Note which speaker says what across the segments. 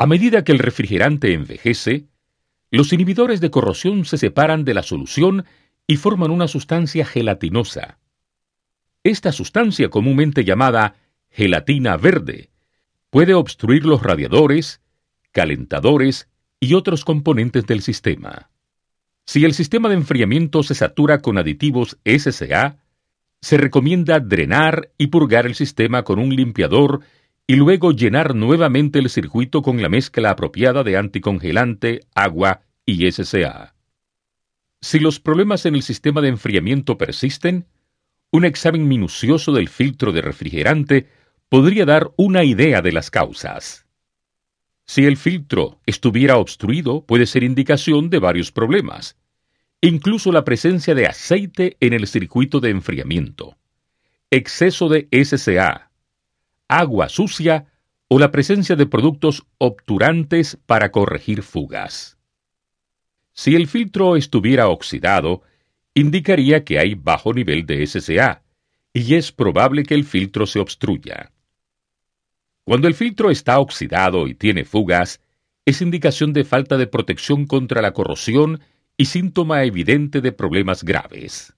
Speaker 1: A medida que el refrigerante envejece, los inhibidores de corrosión se separan de la solución y forman una sustancia gelatinosa. Esta sustancia, comúnmente llamada gelatina verde, puede obstruir los radiadores, calentadores y otros componentes del sistema. Si el sistema de enfriamiento se satura con aditivos SCA, se recomienda drenar y purgar el sistema con un limpiador y luego llenar nuevamente el circuito con la mezcla apropiada de anticongelante, agua y SCA. Si los problemas en el sistema de enfriamiento persisten, un examen minucioso del filtro de refrigerante podría dar una idea de las causas. Si el filtro estuviera obstruido, puede ser indicación de varios problemas, incluso la presencia de aceite en el circuito de enfriamiento, exceso de SCA, agua sucia o la presencia de productos obturantes para corregir fugas. Si el filtro estuviera oxidado, indicaría que hay bajo nivel de SCA y es probable que el filtro se obstruya. Cuando el filtro está oxidado y tiene fugas, es indicación de falta de protección contra la corrosión y síntoma evidente de problemas graves.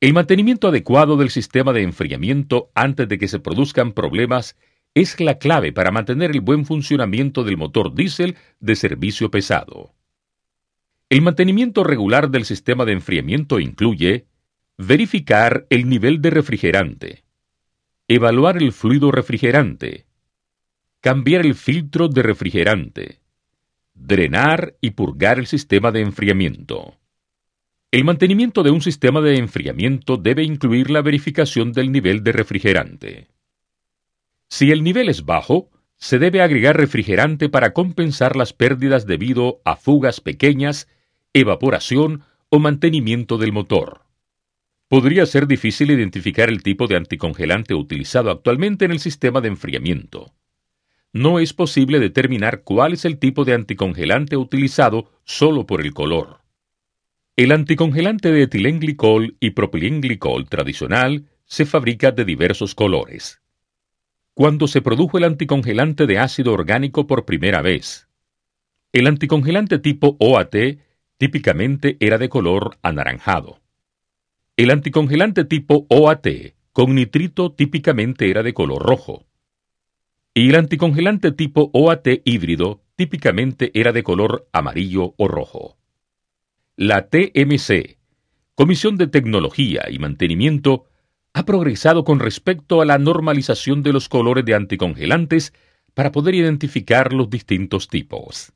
Speaker 1: El mantenimiento adecuado del sistema de enfriamiento antes de que se produzcan problemas es la clave para mantener el buen funcionamiento del motor diésel de servicio pesado. El mantenimiento regular del sistema de enfriamiento incluye verificar el nivel de refrigerante, evaluar el fluido refrigerante, cambiar el filtro de refrigerante, drenar y purgar el sistema de enfriamiento. El mantenimiento de un sistema de enfriamiento debe incluir la verificación del nivel de refrigerante. Si el nivel es bajo, se debe agregar refrigerante para compensar las pérdidas debido a fugas pequeñas, evaporación o mantenimiento del motor. Podría ser difícil identificar el tipo de anticongelante utilizado actualmente en el sistema de enfriamiento. No es posible determinar cuál es el tipo de anticongelante utilizado solo por el color. El anticongelante de etilenglicol y propilenglicol tradicional se fabrica de diversos colores. Cuando se produjo el anticongelante de ácido orgánico por primera vez, el anticongelante tipo OAT típicamente era de color anaranjado. El anticongelante tipo OAT con nitrito típicamente era de color rojo. Y el anticongelante tipo OAT híbrido típicamente era de color amarillo o rojo. La TMC, Comisión de Tecnología y Mantenimiento, ha progresado con respecto a la normalización de los colores de anticongelantes para poder identificar los distintos tipos.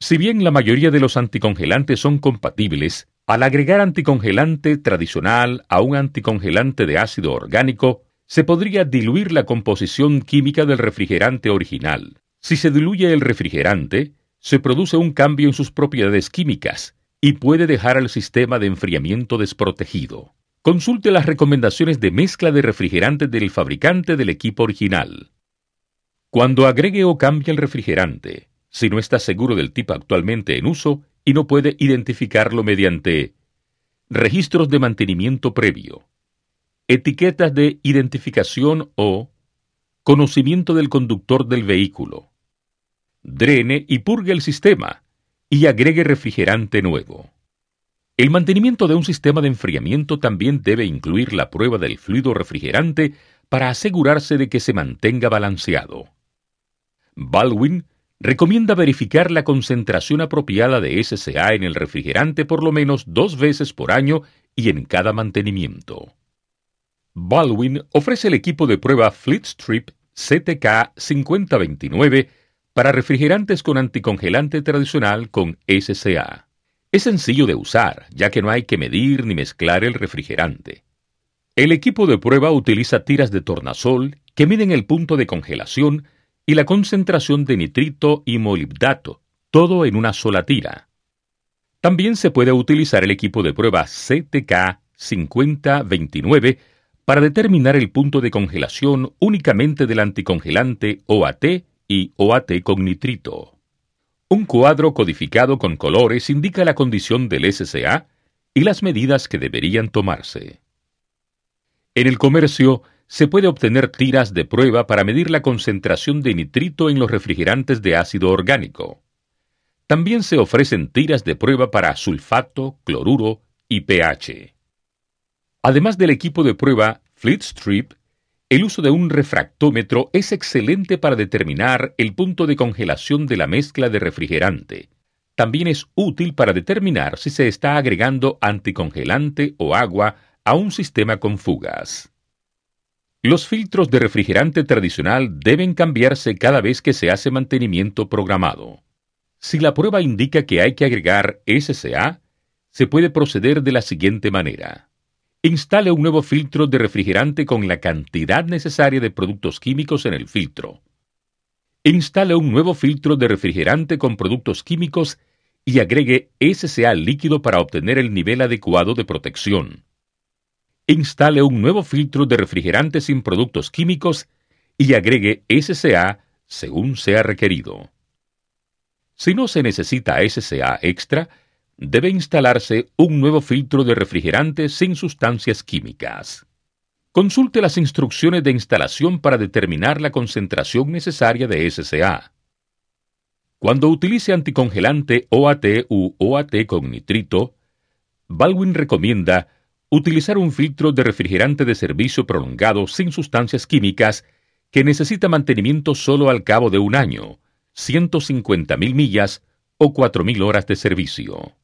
Speaker 1: Si bien la mayoría de los anticongelantes son compatibles, al agregar anticongelante tradicional a un anticongelante de ácido orgánico, se podría diluir la composición química del refrigerante original. Si se diluye el refrigerante, se produce un cambio en sus propiedades químicas, y puede dejar al sistema de enfriamiento desprotegido. Consulte las recomendaciones de mezcla de refrigerantes del fabricante del equipo original. Cuando agregue o cambie el refrigerante, si no está seguro del tipo actualmente en uso y no puede identificarlo mediante registros de mantenimiento previo, etiquetas de identificación o conocimiento del conductor del vehículo. Drene y purgue el sistema y agregue refrigerante nuevo. El mantenimiento de un sistema de enfriamiento también debe incluir la prueba del fluido refrigerante para asegurarse de que se mantenga balanceado. Baldwin recomienda verificar la concentración apropiada de SCA en el refrigerante por lo menos dos veces por año y en cada mantenimiento. Baldwin ofrece el equipo de prueba Fleetstrip CTK 5029 para refrigerantes con anticongelante tradicional con SCA. Es sencillo de usar, ya que no hay que medir ni mezclar el refrigerante. El equipo de prueba utiliza tiras de tornasol que miden el punto de congelación y la concentración de nitrito y molibdato, todo en una sola tira. También se puede utilizar el equipo de prueba CTK 5029 para determinar el punto de congelación únicamente del anticongelante OAT y OAT con nitrito. Un cuadro codificado con colores indica la condición del SCA y las medidas que deberían tomarse. En el comercio se puede obtener tiras de prueba para medir la concentración de nitrito en los refrigerantes de ácido orgánico. También se ofrecen tiras de prueba para sulfato, cloruro y pH. Además del equipo de prueba Fleet Strip, el uso de un refractómetro es excelente para determinar el punto de congelación de la mezcla de refrigerante. También es útil para determinar si se está agregando anticongelante o agua a un sistema con fugas. Los filtros de refrigerante tradicional deben cambiarse cada vez que se hace mantenimiento programado. Si la prueba indica que hay que agregar SCA, se puede proceder de la siguiente manera. Instale un nuevo filtro de refrigerante con la cantidad necesaria de productos químicos en el filtro. Instale un nuevo filtro de refrigerante con productos químicos y agregue SCA líquido para obtener el nivel adecuado de protección. Instale un nuevo filtro de refrigerante sin productos químicos y agregue SCA según sea requerido. Si no se necesita SCA extra, debe instalarse un nuevo filtro de refrigerante sin sustancias químicas. Consulte las instrucciones de instalación para determinar la concentración necesaria de SCA. Cuando utilice anticongelante OAT u OAT con nitrito, Baldwin recomienda utilizar un filtro de refrigerante de servicio prolongado sin sustancias químicas que necesita mantenimiento solo al cabo de un año, 150.000 millas o 4.000 horas de servicio.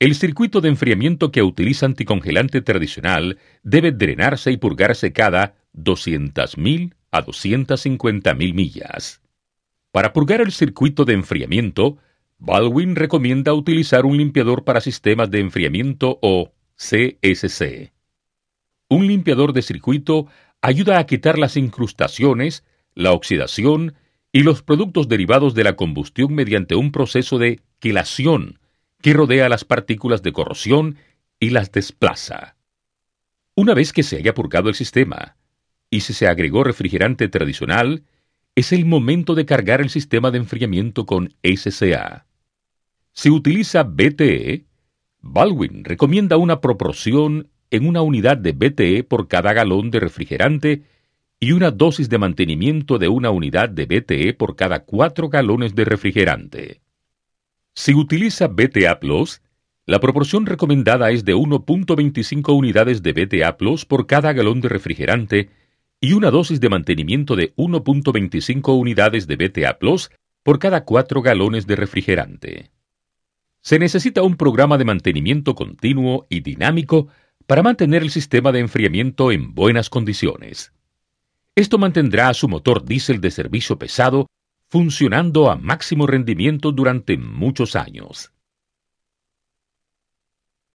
Speaker 1: El circuito de enfriamiento que utiliza anticongelante tradicional debe drenarse y purgarse cada 200.000 a 250.000 millas. Para purgar el circuito de enfriamiento, Baldwin recomienda utilizar un limpiador para sistemas de enfriamiento o CSC. Un limpiador de circuito ayuda a quitar las incrustaciones, la oxidación y los productos derivados de la combustión mediante un proceso de quilación que rodea las partículas de corrosión y las desplaza. Una vez que se haya purgado el sistema y si se agregó refrigerante tradicional, es el momento de cargar el sistema de enfriamiento con SCA. Si utiliza BTE, Baldwin recomienda una proporción en una unidad de BTE por cada galón de refrigerante y una dosis de mantenimiento de una unidad de BTE por cada cuatro galones de refrigerante. Si utiliza BTA Plus, la proporción recomendada es de 1.25 unidades de BTA Plus por cada galón de refrigerante y una dosis de mantenimiento de 1.25 unidades de BTA Plus por cada 4 galones de refrigerante. Se necesita un programa de mantenimiento continuo y dinámico para mantener el sistema de enfriamiento en buenas condiciones. Esto mantendrá a su motor diésel de servicio pesado funcionando a máximo rendimiento durante muchos años.